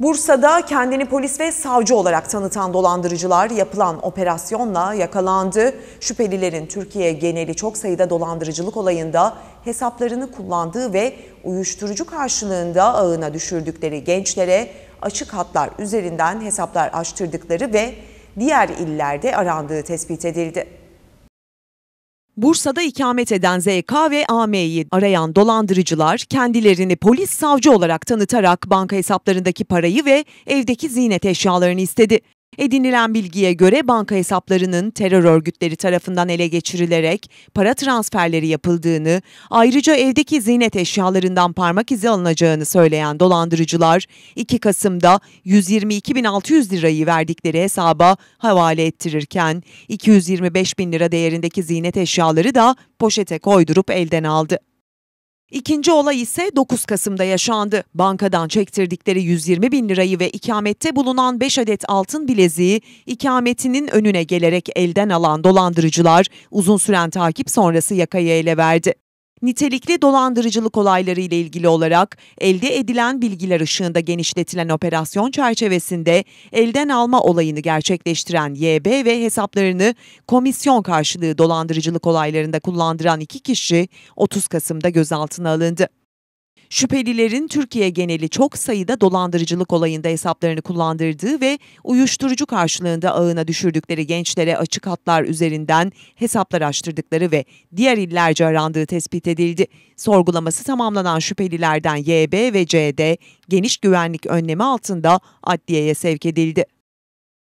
Bursa'da kendini polis ve savcı olarak tanıtan dolandırıcılar yapılan operasyonla yakalandı. Şüphelilerin Türkiye geneli çok sayıda dolandırıcılık olayında hesaplarını kullandığı ve uyuşturucu karşılığında ağına düşürdükleri gençlere açık hatlar üzerinden hesaplar açtırdıkları ve diğer illerde arandığı tespit edildi. Bursa'da ikamet eden ZK ve AM'yi arayan dolandırıcılar kendilerini polis savcı olarak tanıtarak banka hesaplarındaki parayı ve evdeki ziynet eşyalarını istedi. Edinilen bilgiye göre banka hesaplarının terör örgütleri tarafından ele geçirilerek para transferleri yapıldığını, ayrıca evdeki zinet eşyalarından parmak izi alınacağını söyleyen dolandırıcılar 2 Kasım'da 122.600 lirayı verdikleri hesaba havale ettirirken 225.000 lira değerindeki zinet eşyaları da poşete koydurup elden aldı. İkinci olay ise 9 Kasım'da yaşandı. Bankadan çektirdikleri 120 bin lirayı ve ikamette bulunan 5 adet altın bileziği ikametinin önüne gelerek elden alan dolandırıcılar uzun süren takip sonrası yakayı ele verdi nitelikli dolandırıcılık olayları ile ilgili olarak elde edilen bilgiler ışığında genişletilen operasyon çerçevesinde elden alma olayını gerçekleştiren YB ve hesaplarını komisyon karşılığı dolandırıcılık olaylarında kullandıran iki kişi 30 Kasım'da gözaltına alındı şüphelilerin Türkiye geneli çok sayıda dolandırıcılık olayında hesaplarını kullandırdığı ve uyuşturucu karşılığında ağına düşürdükleri gençlere açık hatlar üzerinden hesaplar açtırdıkları ve diğer illerce arandığı tespit edildi. Sorgulaması tamamlanan şüphelilerden YB ve CD geniş güvenlik önlemi altında adliyeye sevk edildi.